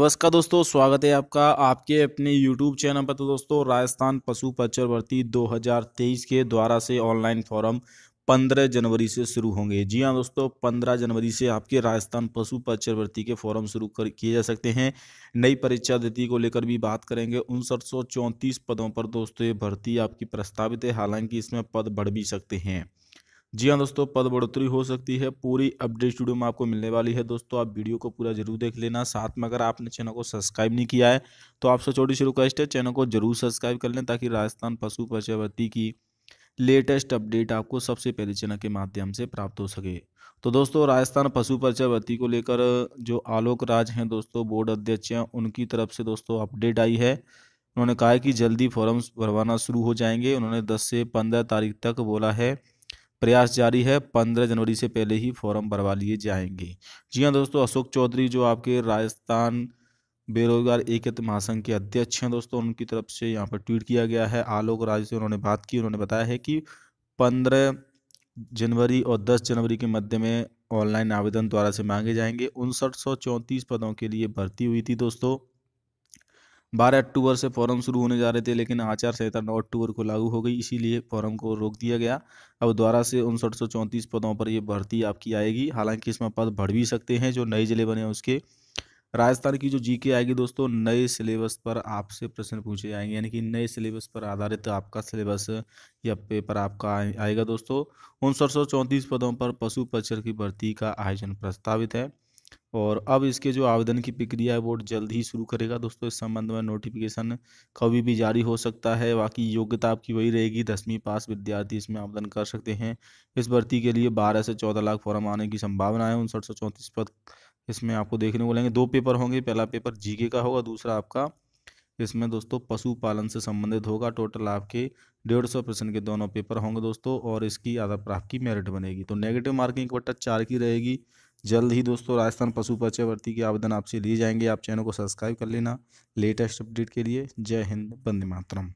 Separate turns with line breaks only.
नमस्कार दोस्तों स्वागत है आपका आपके अपने YouTube चैनल पर तो दोस्तों राजस्थान पशु पचर भर्ती 2023 के द्वारा से ऑनलाइन फॉरम 15 जनवरी से शुरू होंगे जी हाँ दोस्तों 15 जनवरी से आपके राजस्थान पशु पचर भर्ती के फॉरम शुरू कर किए जा सकते हैं नई परीक्षा तिथि को लेकर भी बात करेंगे उनसठ पदों पर दोस्तों ये भर्ती आपकी प्रस्तावित है हालांकि इसमें पद बढ़ भी सकते हैं जी हाँ दोस्तों पद बढ़ोतरी हो सकती है पूरी अपडेट स्टूडियो में आपको मिलने वाली है दोस्तों आप वीडियो को पूरा जरूर देख लेना साथ में अगर आपने चैनल को सब्सक्राइब नहीं किया है तो आपसे छोटी सी रिक्वेस्ट है चैनल को जरूर सब्सक्राइब कर लें ताकि राजस्थान पशु पशु की लेटेस्ट अपडेट आपको सबसे पहले चैनल के माध्यम से प्राप्त हो सके तो दोस्तों राजस्थान पशु परिचय भर्ती को लेकर जो आलोक राज हैं दोस्तों बोर्ड अध्यक्ष हैं उनकी तरफ से दोस्तों अपडेट आई है उन्होंने कहा है कि जल्दी फॉर्म्स भरवाना शुरू हो जाएंगे उन्होंने 10 से 15 तारीख तक बोला है प्रयास जारी है पंद्रह जनवरी से पहले ही फॉर्म भरवा लिए जाएंगे जी हाँ दोस्तों अशोक चौधरी जो आपके राजस्थान बेरोजगार एकत महासंघ के अध्यक्ष हैं दोस्तों उनकी तरफ से यहाँ पर ट्वीट किया गया है आलोक राज से उन्होंने बात की उन्होंने बताया है कि पंद्रह जनवरी और दस जनवरी के मध्य में ऑनलाइन आवेदन द्वारा से मांगे जाएंगे उनसठ पदों के लिए भर्ती हुई थी दोस्तों बारह अक्टूबर से फॉरम शुरू होने जा रहे थे लेकिन आचार संहिता नौ अक्टूबर को लागू हो गई इसीलिए फॉरम को रोक दिया गया अब द्वारा से उनसठ सौ चौंतीस पदों पर यह भर्ती आपकी आएगी हालांकि इसमें पद बढ़ भी सकते हैं जो नए जिले बने हैं उसके राजस्थान की जो जीके आएगी दोस्तों नए सिलेबस पर आपसे प्रश्न पूछे जाएंगे यानी कि नए सिलेबस पर आधारित आपका सिलेबस या पेपर आपका आएगा दोस्तों उनसठ सौ चौंतीस पदों पर पशु पक्षर की भर्ती का आयोजन प्रस्तावित है और अब इसके जो आवेदन की प्रक्रिया है वो जल्द ही शुरू करेगा दोस्तों इस संबंध में नोटिफिकेशन कभी भी जारी हो सकता है बाकी योग्यता आपकी वही रहेगी दसवीं पास विद्यार्थी इसमें आवेदन कर सकते हैं इस भर्ती के लिए बारह से चौदह लाख फॉर्म आने की संभावना है उनसठ सौ चौंतीस पद इसमें आपको देखने को लेंगे दो पेपर होंगे पहला पेपर जीके का होगा दूसरा आपका इसमें दोस्तों पशुपालन से संबंधित होगा टोटल आपके डेढ़ सौ परसेंट के दोनों पेपर होंगे दोस्तों और इसकी आधा पर आपकी मेरिट बनेगी तो नेगेटिव मार्किंग बट्टा चार की रहेगी जल्द ही दोस्तों राजस्थान पशु परिचय भर्ती के आवेदन आपसे लिए जाएंगे आप चैनल को सब्सक्राइब कर लेना लेटेस्ट अपडेट के लिए जय हिंद बंदे मातरम